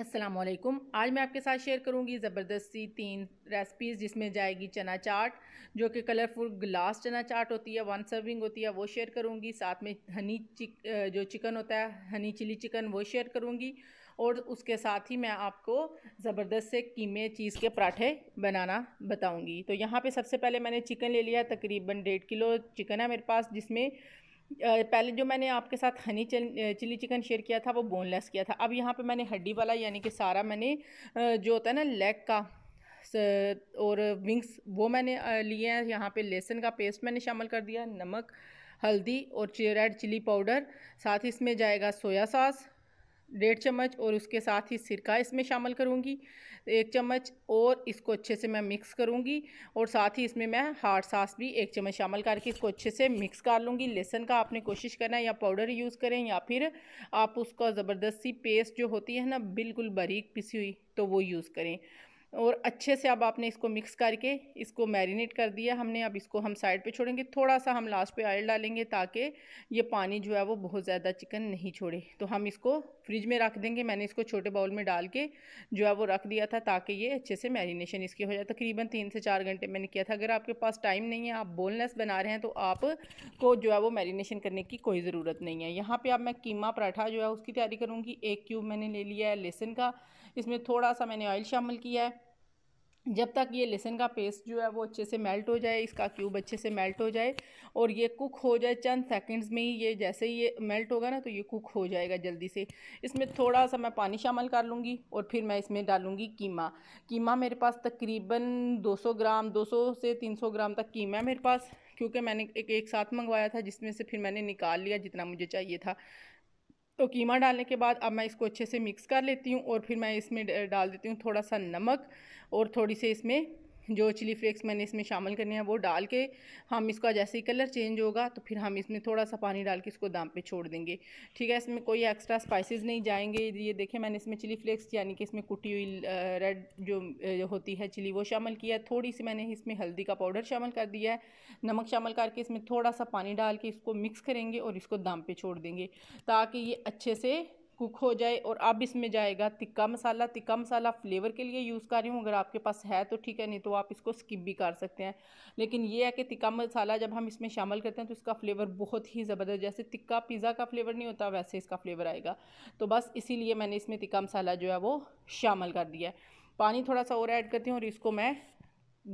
असलकुम आज मैं आपके साथ शेयर करूंगी ज़बरदस्ती तीन रेसिपीज़ जिसमें जाएगी चना चाट जो कि कलरफुल ग्लास चना चाट होती है वन सर्विंग होती है वो शेयर करूंगी साथ में हनी चिक जो चिकन होता है हनी चिली चिकन वो शेयर करूंगी और उसके साथ ही मैं आपको ज़बरदस्त से कीमे चीज़ के पराठे बनाना बताऊँगी तो यहाँ पर सबसे पहले मैंने चिकन ले लिया तकरीबन डेढ़ किलो चिकन है मेरे पास जिसमें पहले जो मैंने आपके साथ हनी चिली चिकन शेयर किया था वो बोनलेस किया था अब यहाँ पे मैंने हड्डी वाला यानी कि सारा मैंने जो होता है ना लेग का और विंग्स वो मैंने लिए हैं यहाँ पे लहसुन का पेस्ट मैंने शामिल कर दिया नमक हल्दी और रेड चिली पाउडर साथ ही इसमें जाएगा सोया सॉस डेढ़ चम्मच और उसके साथ ही सिरका इसमें शामिल करूँगी एक चम्मच और इसको अच्छे से मैं मिक्स करूँगी और साथ ही इसमें मैं हार्ड सास भी एक चम्मच शामिल करके इसको अच्छे से मिक्स कर लूँगी लहसन का आपने कोशिश करना है या पाउडर यूज़ करें या फिर आप उसका ज़बरदस्ती पेस्ट जो होती है ना बिल्कुल बारीक पिसी हुई तो वो यूज़ करें और अच्छे से अब आपने इसको मिक्स करके इसको मैरिनेट कर दिया हमने अब इसको हम साइड पे छोड़ेंगे थोड़ा सा हम लास्ट पे ऑयल डालेंगे ताकि ये पानी जो है वो बहुत ज़्यादा चिकन नहीं छोड़े तो हम इसको फ्रिज में रख देंगे मैंने इसको छोटे बाउल में डाल के जो है वो रख दिया था ताकि ये अच्छे से मैरिनेशन इसकी हो जाए तकरीबन तीन से चार घंटे मैंने किया था अगर आपके पास टाइम नहीं है आप बोनलेस बना रहे हैं तो आपको जो है वो मैरिनेशन करने की कोई ज़रूरत नहीं है यहाँ पर अब मैं कीमा पराठा जो है उसकी तैयारी करूँगी एक क्यूब मैंने ले लिया है लहसन का इसमें थोड़ा सा मैंने ऑयल शामिल किया है जब तक ये लहसन का पेस्ट जो है वो अच्छे से मेल्ट हो जाए इसका क्यूब अच्छे से मेल्ट हो जाए और ये कुक हो जाए चंद सेकंड्स में ही ये जैसे ही ये मेल्ट होगा ना तो ये कुक हो जाएगा जल्दी से इसमें थोड़ा सा मैं पानी शामिल कर लूँगी और फिर मैं इसमें डालूँगी कीमा कीमा मेरे पास तकरीबन 200 ग्राम 200 से 300 ग्राम तक कीमा है मेरे पास क्योंकि मैंने एक एक साथ मंगवाया था जिसमें से फिर मैंने निकाल लिया जितना मुझे चाहिए था तो कीमा डालने के बाद अब मैं इसको अच्छे से मिक्स कर लेती हूँ और फिर मैं इसमें डाल देती हूँ थोड़ा सा नमक और थोड़ी सी इसमें जो चिली फ्लेक्स मैंने इसमें शामिल करने हैं वो डाल के हम इसका जैसे ही कलर चेंज होगा तो फिर हम इसमें थोड़ा सा पानी डाल के इसको दाम पे छोड़ देंगे ठीक है इसमें कोई एक्स्ट्रा स्पाइसेस नहीं जाएंगे ये देखें मैंने इसमें चिली फ्लेक्स यानी कि इसमें कुटी हुई रेड जो होती है चिली वो शामिल किया है थोड़ी सी मैंने इसमें हल्दी का पाउडर शामिल कर दिया है नमक शामिल करके इसमें थोड़ा सा पानी डाल के इसको मिक्स करेंगे और इसको दाम पर छोड़ देंगे ताकि ये अच्छे से कुक हो जाए और अब इसमें जाएगा तिक्का मसाला तिक्का मसाला फ्लेवर के लिए यूज़ कर रही हूँ अगर आपके पास है तो ठीक है नहीं तो आप इसको स्किप भी कर सकते हैं लेकिन ये है कि तिक्का मसाला जब हम इसमें शामिल करते हैं तो इसका फ्लेवर बहुत ही ज़बरदस्त जैसे तिक्का पिज़्ज़ा का फ्लेवर नहीं होता वैसे इसका फ्लेवर आएगा तो बस इसी मैंने इसमें तिक्का मसाला जो है वो शामिल कर दिया है पानी थोड़ा सा और ऐड करती हूँ और इसको मैं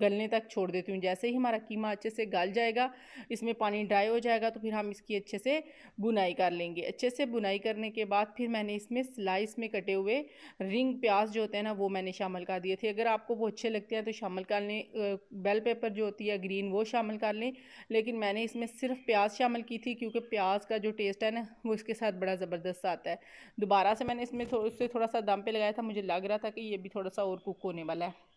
गलने तक छोड़ देती हूँ जैसे ही हमारा कीमा अच्छे से गल जाएगा इसमें पानी ड्राई हो जाएगा तो फिर हम इसकी अच्छे से बुनाई कर लेंगे अच्छे से बुनाई करने के बाद फिर मैंने इसमें स्लाइस में कटे हुए रिंग प्याज जो होते हैं ना वो मैंने शामिल कर दिए थे अगर आपको वो अच्छे लगते हैं तो शामिल कर लें बेल पेपर जो होती है ग्रीन वो शामिल कर लें लेकिन मैंने इसमें सिर्फ प्याज शामिल की थी क्योंकि प्याज का जो टेस्ट है ना वो इसके साथ बड़ा ज़बरदस्त आता है दोबारा से मैंने इसमें उससे थोड़ा सा दम पर लगाया था मुझे लग रहा था कि ये भी थोड़ा सा और कुक होने वाला है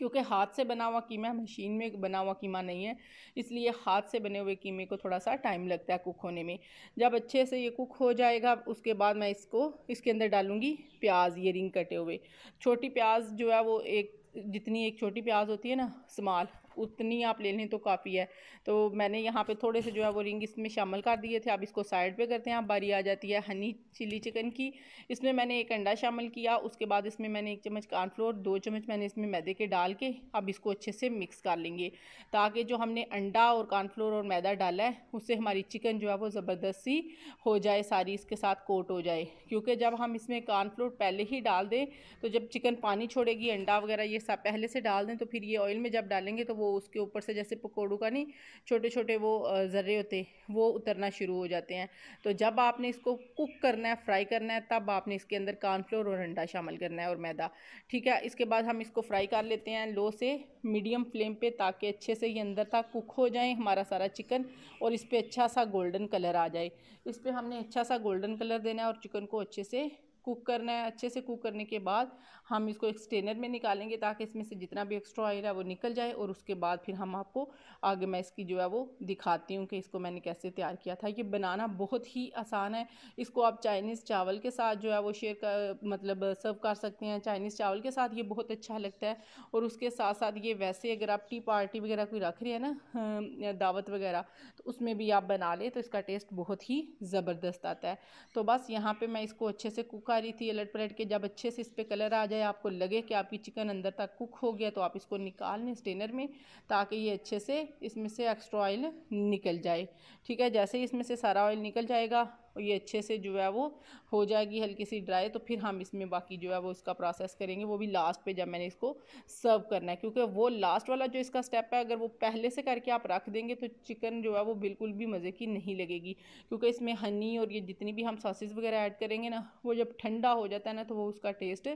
क्योंकि हाथ से बना हुआ कीमा मशीन में बना हुआ कीमा नहीं है इसलिए हाथ से बने हुए कीमे को थोड़ा सा टाइम लगता है कुक होने में जब अच्छे से ये कुक हो जाएगा उसके बाद मैं इसको इसके अंदर डालूँगी प्याज ये रिंग कटे हुए छोटी प्याज जो है वो एक जितनी एक छोटी प्याज होती है ना स्माल उतनी आप ले लें तो काफ़ी है तो मैंने यहाँ पे थोड़े से जो है वो रिंग इसमें शामिल कर दिए थे आप इसको साइड पे करते हैं आप बारी आ जाती है हनी चिली चिकन की इसमें मैंने एक अंडा शामिल किया उसके बाद इसमें मैंने एक चम्मच कॉर्नफ्लोर दो चम्मच मैंने इसमें मैदे के डाल के अब इसको अच्छे से मिक्स कर लेंगे ताकि जो हमने अंडा और कॉर्नफ्लोर और मैदा डाला है उससे हमारी चिकन जो है वो ज़बरदस्ती हो जाए सारी इसके साथ कोट हो जाए क्योंकि जब हम इसमें कॉर्नफ्लोर पहले ही डाल दें तो जब चिकन पानी छोड़ेगी अंडा वगैरह ये सब पहले से डाल दें तो फिर ये ऑयल में जब डालेंगे तो वो उसके ऊपर से जैसे पकौड़ू का नहीं छोटे छोटे वो ज़र्रे होते वो उतरना शुरू हो जाते हैं तो जब आपने इसको कुक करना है फ्राई करना है तब आपने इसके अंदर कॉर्नफ्लोर और अंडा शामिल करना है और मैदा ठीक है इसके बाद हम इसको फ्राई कर लेते हैं लो से मीडियम फ्लेम पर ताकि अच्छे से ये अंदर तक कुक हो जाए हमारा सारा चिकन और इस पर अच्छा सा गोल्डन कलर आ जाए इस पर हमने अच्छा सा गोल्डन कलर देना है और चिकन को अच्छे से कुक करना है अच्छे से कुक करने के बाद हम इसको एक स्टेनर में निकालेंगे ताकि इसमें से जितना भी एक्स्ट्रा ऑयल है वो निकल जाए और उसके बाद फिर हम आपको आगे मैं इसकी जो है वो दिखाती हूँ कि इसको मैंने कैसे तैयार किया था ये बनाना बहुत ही आसान है इसको आप चाइनीज़ चावल के साथ जो है वो शेयर कर मतलब सर्व कर सकते हैं चाइनीज़ चावल के साथ ये बहुत अच्छा लगता है और उसके साथ साथ ये वैसे अगर आप टी पार्टी वगैरह कोई रख रही है ना दावत वगैरह उसमें भी आप बना लें तो इसका टेस्ट बहुत ही ज़बरदस्त आता है तो बस यहाँ पे मैं इसको अच्छे से कुक आ रही थी अलट पलट के जब अच्छे से इस पर कलर आ जाए आपको लगे कि आपकी चिकन अंदर तक कुक हो गया तो आप इसको निकाल लें स्टेनर में ताकि ये अच्छे से इसमें से एक्स्ट्रा ऑयल निकल जाए ठीक है जैसे ही इसमें से सारा ऑयल निकल जाएगा और ये अच्छे से जो है वो हो जाएगी हल्की सी ड्राई तो फिर हम इसमें बाकी जो है वो इसका प्रोसेस करेंगे वो भी लास्ट पे जब मैंने इसको सर्व करना है क्योंकि वो लास्ट वाला जो इसका स्टेप है अगर वो पहले से करके आप रख देंगे तो चिकन जो है वो बिल्कुल भी मज़े की नहीं लगेगी क्योंकि इसमें हनी और ये जितनी भी हम सॉसेज़ वगैरह ऐड करेंगे ना वो जब ठंडा हो जाता है ना तो वो उसका टेस्ट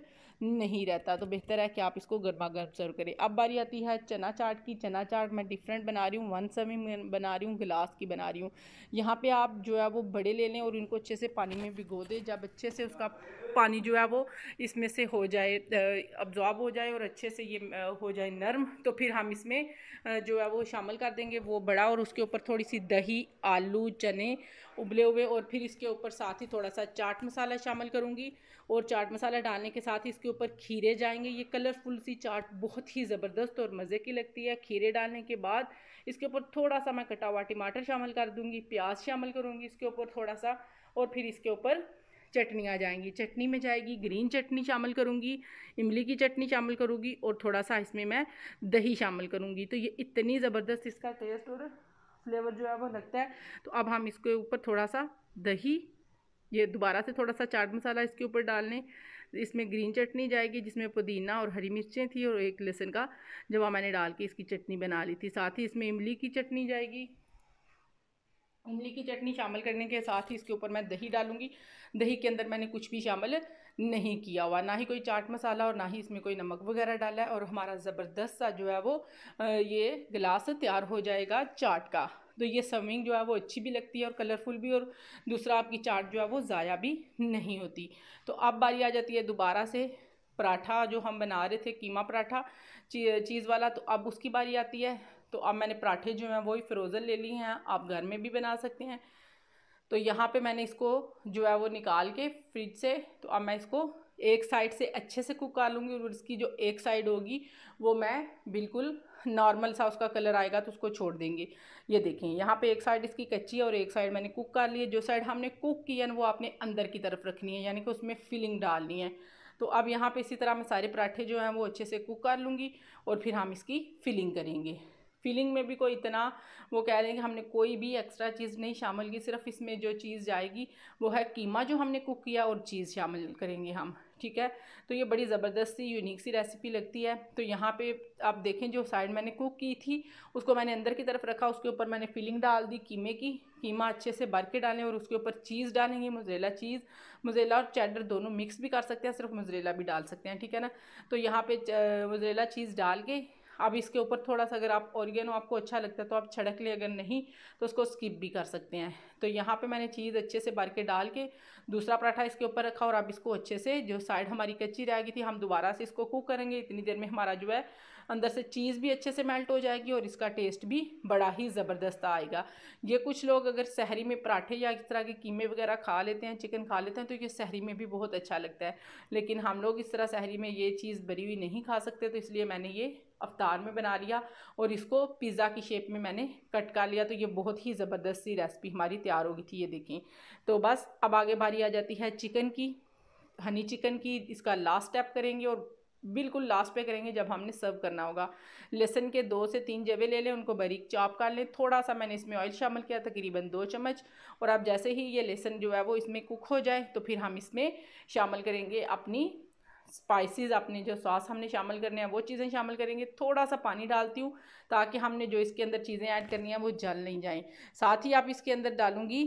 नहीं रहता तो बेहतर है कि आप इसको गर्मा गर्म सर्व करें अब बारी आती है चना चाट की चना चाट मैं डिफरेंट बना रही हूँ वन सेमी बना रही हूँ गिलास की बना रही हूँ यहाँ पर आप जो है वो बड़े ले लें और इनको अच्छे से पानी में भिगो दें जब अच्छे से उसका पानी जो है वो इसमें से हो जाए अब्जॉर्ब हो जाए और अच्छे से ये हो जाए नरम तो फिर हम इसमें जो है वो शामिल कर देंगे वो बड़ा और उसके ऊपर थोड़ी सी दही आलू चने उबले हुए और फिर इसके ऊपर साथ ही थोड़ा सा चाट मसाला शामिल करूँगी और चाट मसाला डालने के साथ ही इसके ऊपर खीरे जाएंगे ये कलरफुल सी चाट बहुत ही ज़बरदस्त और मज़े की लगती है खीरे डालने के बाद इसके ऊपर थोड़ा सा मैं कटा हुआ टमाटर शामिल कर दूँगी प्याज शामिल करूँगी इसके ऊपर थोड़ा सा और फिर इसके ऊपर चटनी आ जाएंगी चटनी में जाएगी ग्रीन चटनी शामिल करूँगी इमली की चटनी शामिल करूँगी और थोड़ा सा इसमें मैं दही शामिल करूँगी तो ये इतनी ज़बरदस्त इसका टेस्ट और फ्लेवर जो है वो लगता है तो अब हम इसके ऊपर थोड़ा सा दही ये दोबारा से थोड़ा सा चाट मसाला इसके ऊपर डाल लें इसमें ग्रीन चटनी जाएगी जिसमें पुदीना और हरी मिर्चें थी और एक लहसुन का जवा मैंने डाल के इसकी चटनी बना ली थी साथ ही इसमें इमली की चटनी जाएगी इमली की चटनी शामिल करने के साथ ही इसके ऊपर मैं दही डालूंगी दही के अंदर मैंने कुछ भी शामिल नहीं किया हुआ ना ही कोई चाट मसाला और ना ही इसमें कोई नमक वगैरह डाला है और हमारा ज़बरदस्त सा जो है वो ये गिलास तैयार हो जाएगा चाट का तो ये सर्विंग जो है वो अच्छी भी लगती है और कलरफुल भी और दूसरा आपकी चाट जो है वो ज़ाया भी नहीं होती तो अब बारी आ जाती है दोबारा से पराठा जो हम बना रहे थे कीमा पराठा चीज़ वाला तो अब उसकी बारी आती है तो अब मैंने पराठे जो हैं वही फ्रोज़न ले लिए हैं आप घर में भी बना सकते हैं तो यहाँ पे मैंने इसको जो है वो निकाल के फ्रिज से तो अब मैं इसको एक साइड से अच्छे से कुक कर लूँगी और इसकी जो एक साइड होगी वो मैं बिल्कुल नॉर्मल सा उसका कलर आएगा तो उसको छोड़ देंगे ये देखें यहाँ पे एक साइड इसकी कच्ची है और एक साइड मैंने कुक कर ली है जो साइड हमने कुक की है वो आपने अंदर की तरफ रखनी है यानी कि उसमें फिलिंग डालनी है तो अब यहाँ पर इसी तरह मैं सारे पराठे जो हैं वो अच्छे से कुक कर लूँगी और फिर हम इसकी फिलिंग करेंगे फीलिंग में भी कोई इतना वो कह रहे हैं कि हमने कोई भी एक्स्ट्रा चीज़ नहीं शामिल की सिर्फ इसमें जो चीज़ जाएगी वो है कीमा जो हमने कुक किया और चीज़ शामिल करेंगे हम ठीक है तो ये बड़ी ज़बरदस्त सी यूनिक सी रेसिपी लगती है तो यहाँ पे आप देखें जो साइड मैंने कुक की थी उसको मैंने अंदर की तरफ रखा उसके ऊपर मैंने फिलिंग डाल दी कीमे की कीमा अच्छे से भर के डालें और उसके ऊपर चीज़ डालेंगे मुजरेला चीज़ मुजरेला और चैडर दोनों मिक्स भी कर सकते हैं सिर्फ मुजरेला भी डाल सकते हैं ठीक है ना तो यहाँ पे मुजरेला चीज़ डाल के अब इसके ऊपर थोड़ा सा अगर आप ऑरिगेनो आपको अच्छा लगता है तो आप छड़क लें अगर नहीं तो उसको स्किप भी कर सकते हैं तो यहाँ पे मैंने चीज़ अच्छे से भर के डाल के दूसरा पराठा इसके ऊपर रखा और अब इसको अच्छे से जो साइड हमारी कच्ची रह गई थी हम दोबारा से इसको कुक करेंगे इतनी देर में हमारा जो है अंदर से चीज़ भी अच्छे से मेल्ट हो जाएगी और इसका टेस्ट भी बड़ा ही ज़बरदस्त आएगा ये कुछ लोग अगर शहरी में पराठे या इस तरह के कीमे वगैरह खा लेते हैं चिकन खा लेते हैं तो ये शहरी में भी बहुत अच्छा लगता है लेकिन हम लोग इस तरह शहरी में ये चीज़ बरी हुई नहीं खा सकते तो इसलिए मैंने ये अवतार में बना लिया और इसको पिज़्ज़ा की शेप में मैंने कट कर लिया तो ये बहुत ही ज़बरदस्त सी रेसिपी हमारी तैयार हो गई थी ये देखें तो बस अब आगे बारी आ जाती है चिकन की हनी चिकन की इसका लास्ट स्टेप करेंगे और बिल्कुल लास्ट पे करेंगे जब हमने सर्व करना होगा लहसन के दो से तीन जवे ले लें उनको बारीक चॉप कर लें थोड़ा सा मैंने इसमें ऑयल शामिल किया तकरीबन दो चम्मच और अब जैसे ही ये लहसन जो है वो इसमें कुक हो जाए तो फिर हम इसमें शामिल करेंगे अपनी स्पाइसेस अपने जो सॉस हमने शामिल करने हैं वो चीज़ें शामिल करेंगे थोड़ा सा पानी डालती हूँ ताकि हमने जो इसके अंदर चीज़ें ऐड करनी है वो जल नहीं जाएँ साथ ही आप इसके अंदर डालूँगी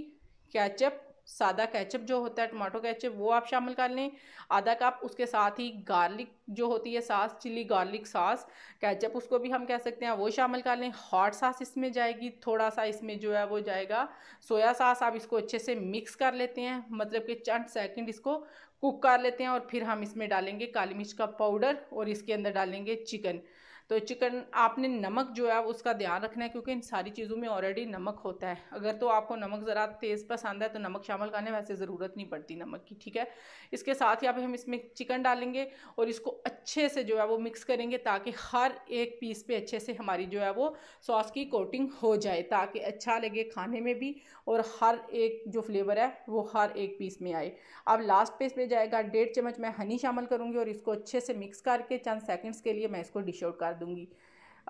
कैचअप सादा कैचअप जो होता है टमाटो कैचअप वो आप शामिल कर लें आधा कप उसके साथ ही गार्लिक जो होती है सास चिली गार्लिक सास कैचअप उसको भी हम कह सकते हैं वो शामिल कर लें हॉट सास इसमें जाएगी थोड़ा सा इसमें जो है वो जाएगा सोया सास आप इसको अच्छे से मिक्स कर लेते हैं मतलब कि चंद सेकेंड इसको कुक कर लेते हैं और फिर हम इसमें डालेंगे काली मिर्च का पाउडर और इसके अंदर डालेंगे चिकन तो चिकन आपने नमक जो है उसका ध्यान रखना है क्योंकि इन सारी चीज़ों में ऑलरेडी नमक होता है अगर तो आपको नमक ज़रा तेज़ पसंद है तो नमक शामिल करने वैसे ज़रूरत नहीं पड़ती नमक की ठीक है इसके साथ ही आप हम इसमें चिकन डालेंगे और इसको अच्छे से जो है वो मिक्स करेंगे ताकि हर एक पीस पे अच्छे से हमारी जो है वो सॉस की कोटिंग हो जाए ताकि अच्छा लगे खाने में भी और हर एक जो फ्लेवर है वो हर एक पीस में आए अब लास्ट पीस में जाएगा डेढ़ चम्मच मैं हनी शामिल करूँगी और इसको अच्छे से मिक्स करके चंद सेकेंड्स के लिए मैं इसको डिश आउट कर दूँगी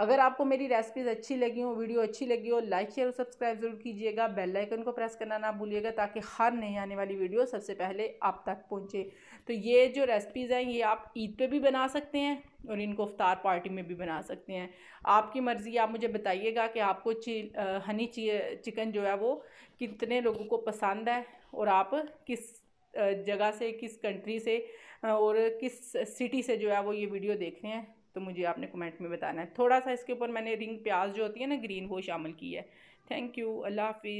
अगर आपको मेरी रेसिपीज़ अच्छी लगी हो वीडियो अच्छी लगी हो लाइक शेयर और सब्सक्राइब जरूर कीजिएगा बेल आइकन को प्रेस करना ना भूलिएगा ताकि हर नई आने वाली वीडियो सबसे पहले आप तक पहुंचे तो ये जो रेसिपीज़ हैं ये आप ईद पे भी बना सकते हैं और इनको अफ्तार पार्टी में भी बना सकते हैं आपकी मर्ज़ी आप मुझे बताइएगा कि आपको ची, आ, हनी चिकन जो है वो कितने लोगों को पसंद है और आप किस जगह से किस कंट्री से और किस सिटी से जो है वो ये वीडियो देख रहे हैं तो मुझे आपने कमेंट में बताना है थोड़ा सा इसके ऊपर मैंने रिंग प्याज जो होती है ना ग्रीन वो शामिल की है थैंक यू अल्लाह हाफिज़